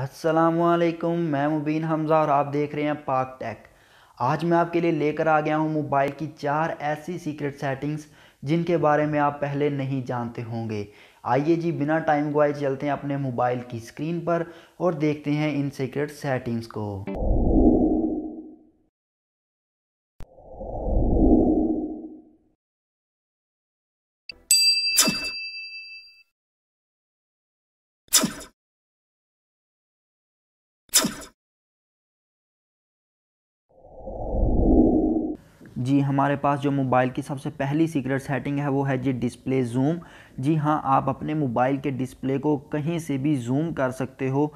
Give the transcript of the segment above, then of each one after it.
असलकुम मैं मुबीन हमज़ा और आप देख रहे हैं पाक टेक आज मैं आपके लिए लेकर आ गया हूं मोबाइल की चार ऐसी सीक्रेट सेटिंग्स जिनके बारे में आप पहले नहीं जानते होंगे आइए जी बिना टाइम गवाए चलते हैं अपने मोबाइल की स्क्रीन पर और देखते हैं इन सीक्रेट सेटिंग्स को जी हमारे पास जो मोबाइल की सबसे पहली सीक्रेट सेटिंग है वो है जी डिस्प्ले जूम जी हाँ आप अपने मोबाइल के डिस्प्ले को कहीं से भी जूम कर सकते हो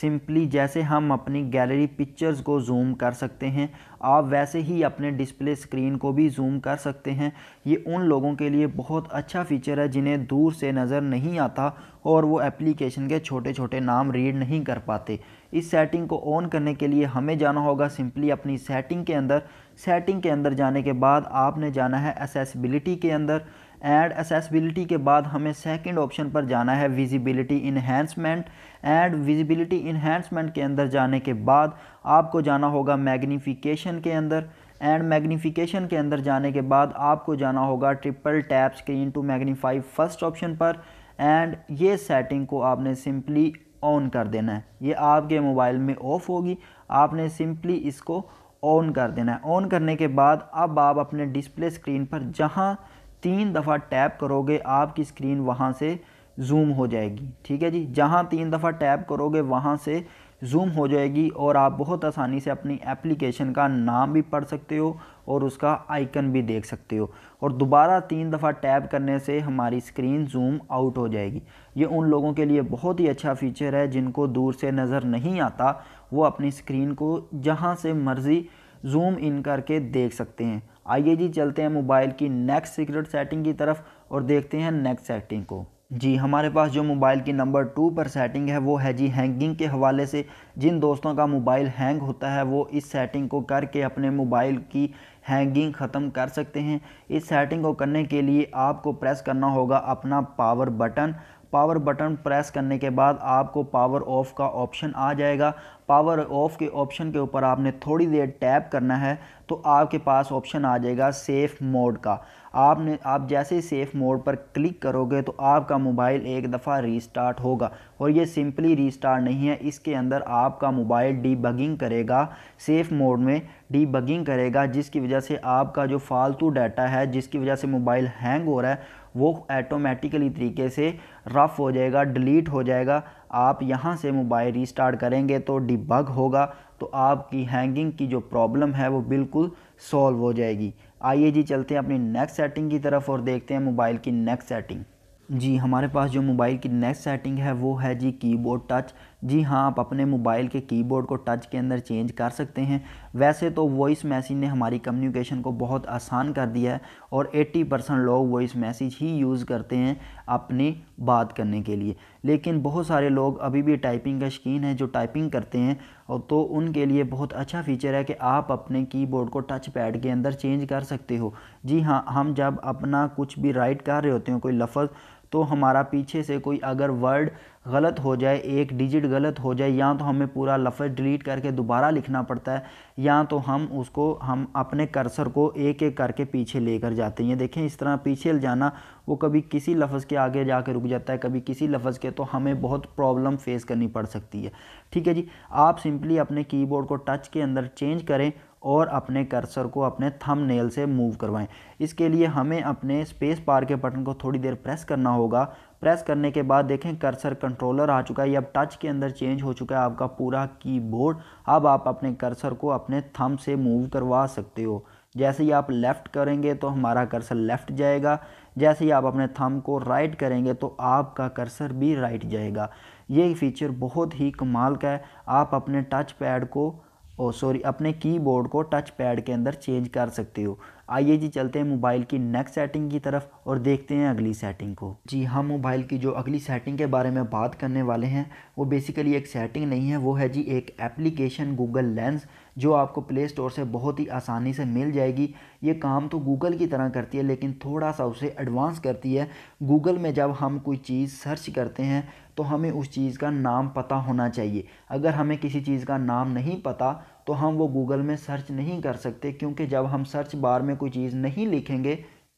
सिंपली जैसे हम अपनी गैलरी पिक्चर्स को जूम कर सकते हैं आप वैसे ही अपने डिस्प्ले स्क्रीन को भी जूम कर सकते हैं ये उन लोगों के लिए बहुत अच्छा फीचर है जिन्हें दूर से नज़र नहीं आता और वो एप्लीकेशन के छोटे छोटे नाम रीड नहीं कर पाते इस सेटिंग को ऑन करने के लिए हमें जाना होगा सिंपली अपनी सेटिंग के अंदर सेटिंग के अंदर जाने के बाद आपने जाना है एसेसिबिलिटी के अंदर एंड असेसबिलिटी के बाद हमें सेकंड ऑप्शन पर जाना है visibility enhancement and visibility enhancement के अंदर जाने के बाद आपको जाना होगा मैग्नीफिकेशन के अंदर एंड मैग्नीफिकेशन के अंदर जाने के बाद आपको जाना होगा triple tap screen to magnify first option पर एंड ये सेटिंग को आपने सिंपली ऑन कर देना है ये आपके मोबाइल में ऑफ होगी आपने सिंपली इसको ऑन कर देना है ऑन करने के बाद अब आप अपने डिस्प्ले स्क्रीन पर जहाँ तीन दफ़ा टैप करोगे आपकी स्क्रीन वहाँ से जूम हो जाएगी ठीक है जी जहाँ तीन दफ़ा टैप करोगे वहाँ से जूम हो जाएगी और आप बहुत आसानी से अपनी एप्लीकेशन का नाम भी पढ़ सकते हो और उसका आइकन भी देख सकते हो और दोबारा तीन दफ़ा टैप करने से हमारी स्क्रीन जूम आउट हो जाएगी ये उन लोगों के लिए बहुत ही अच्छा फीचर है जिनको दूर से नज़र नहीं आता वो अपनी स्क्रीन को जहाँ से मर्ज़ी जूम इन करके देख सकते हैं आइए जी चलते हैं मोबाइल की नेक्स्ट सीक्रेट सेटिंग की तरफ और देखते हैं नेक्स्ट सेटिंग को जी हमारे पास जो मोबाइल की नंबर टू पर सेटिंग है वो है जी हैंगिंग के हवाले से जिन दोस्तों का मोबाइल हैंग होता है वो इस सेटिंग को करके अपने मोबाइल की हैंगिंग ख़त्म कर सकते हैं इस सेटिंग को करने के लिए आपको प्रेस करना होगा अपना power button power button press करने के बाद आपको पावर ऑफ़ का ऑप्शन आ जाएगा पावर ऑफ़ के ऑप्शन के ऊपर आपने थोड़ी देर टैप करना है तो आपके पास ऑप्शन आ जाएगा सेफ़ मोड का आपने आप जैसे ही सेफ़ मोड पर क्लिक करोगे तो आपका मोबाइल एक दफ़ा रीस्टार्ट होगा और ये सिंपली रीस्टार्ट नहीं है इसके अंदर आपका मोबाइल डीबगिंग करेगा सेफ़ मोड में डीबगिंग करेगा जिसकी वजह से आपका जो फालतू डाटा है जिसकी वजह से मोबाइल हैंग हो रहा है वो ऐटोमेटिकली तरीके से रफ़ हो जाएगा डिलीट हो जाएगा आप यहाँ से मोबाइल रीस्टार्ट करेंगे तो डिबग होगा तो आपकी हैंगिंग की जो प्रॉब्लम है वो बिल्कुल सॉल्व हो जाएगी आइए जी चलते हैं अपनी नेक्स्ट सेटिंग की तरफ और देखते हैं मोबाइल की नेक्स्ट सेटिंग जी हमारे पास जो मोबाइल की नेक्स्ट सेटिंग है वो है जी कीबोर्ड टच जी हाँ आप अपने मोबाइल के कीबोर्ड को टच के अंदर चेंज कर सकते हैं वैसे तो वॉइस मैसेज ने हमारी कम्युनिकेशन को बहुत आसान कर दिया है और 80 परसेंट लोग वॉइस मैसेज ही यूज़ करते हैं अपनी बात करने के लिए लेकिन बहुत सारे लोग अभी भी टाइपिंग का शौकीन है जो टाइपिंग करते हैं और तो उनके लिए बहुत अच्छा फीचर है कि आप अपने कीबोर्ड को टच पैड के अंदर चेंज कर सकते हो जी हाँ हम जब अपना कुछ भी राइट कर रहे होते हैं कोई लफ्ज़ तो हमारा पीछे से कोई अगर वर्ड गलत हो जाए एक डिजिट गलत हो जाए या तो हमें पूरा लफ्ज़ डिलीट करके दोबारा लिखना पड़ता है या तो हम उसको हम अपने कर्सर को एक एक करके पीछे लेकर जाते हैं देखें इस तरह पीछे जाना वो कभी किसी लफ्ज़ के आगे जा रुक जाता है कभी किसी लफ्ज़ के तो हमें बहुत प्रॉब्लम फेस करनी पड़ सकती है ठीक है जी आप सिंपली अपने कीबोर्ड को टच के अंदर चेंज करें और अपने कर्सर को अपने थम नेल से मूव करवाएं इसके लिए हमें अपने स्पेस पार के बटन को थोड़ी देर प्रेस करना होगा प्रेस करने के बाद देखें कर्सर कंट्रोलर आ चुका है अब टच के अंदर चेंज हो चुका है आपका पूरा कीबोर्ड अब आप अपने कर्सर को अपने थम से मूव करवा सकते हो जैसे ही आप लेफ़्ट करेंगे तो हमारा कर्सर लेफ़्ट जाएगा जैसे ही आप अपने थम को राइट करेंगे तो आपका कर्सर भी राइट जाएगा ये फीचर बहुत ही कमाल का है आप अपने टच पैड को ओ oh, सॉरी अपने कीबोर्ड को टच पैड के अंदर चेंज कर सकते हो आइए जी चलते हैं मोबाइल की नेक्स्ट सेटिंग की तरफ और देखते हैं अगली सेटिंग को जी हम मोबाइल की जो अगली सेटिंग के बारे में बात करने वाले हैं वो बेसिकली एक सेटिंग नहीं है वो है जी एक एप्लीकेशन गूगल लेंस जो आपको प्ले स्टोर से बहुत ही आसानी से मिल जाएगी ये काम तो गूगल की तरह करती है लेकिन थोड़ा सा उसे एडवांस करती है गूगल में जब हम कोई चीज़ सर्च करते हैं तो हमें उस चीज़ का नाम पता होना चाहिए अगर हमें किसी चीज़ का नाम नहीं पता तो हम वो गूगल में सर्च नहीं कर सकते क्योंकि जब हम सर्च बार में कोई चीज़ नहीं लिखेंगे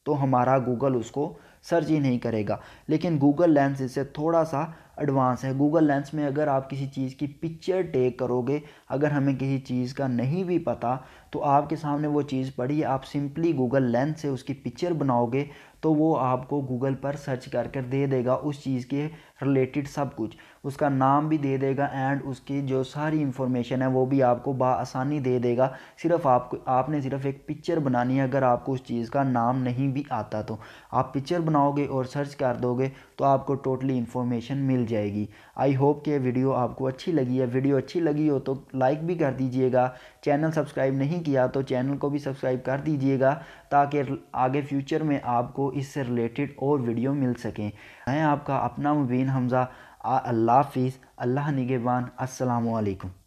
तो हमारा गूगल उसको सर्च ही नहीं करेगा लेकिन गूगल लेंस इससे थोड़ा सा एडवांस है गूगल लेंस में अगर आप किसी चीज़ की पिक्चर टेक करोगे अगर हमें किसी चीज़ का नहीं भी पता तो आपके सामने वो चीज़ पड़ी आप सिंपली गूगल लेंस से उसकी पिक्चर बनाओगे तो वो आपको गूगल पर सर्च कर कर दे देगा उस चीज़ के रिलेटेड सब कुछ उसका नाम भी दे देगा एंड उसकी जो सारी इंफॉर्मेशन है वो भी आपको बसानी दे देगा सिर्फ आपको आपने सिर्फ एक पिक्चर बनानी है अगर आपको उस चीज़ का नाम नहीं भी आता तो आप पिक्चर बना बनाओगे और सर्च कर दोगे तो आपको टोटली इन्फॉर्मेशन मिल जाएगी आई होप कि वीडियो आपको अच्छी लगी है वीडियो अच्छी लगी हो तो लाइक भी कर दीजिएगा चैनल सब्सक्राइब नहीं किया तो चैनल को भी सब्सक्राइब कर दीजिएगा ताकि आगे फ्यूचर में आपको इससे रिलेटेड और वीडियो मिल सकें मैं आपका अपना मुबीन हमज़ा अल्लाह हाफिज़ अल्लाह निगेबान असलकम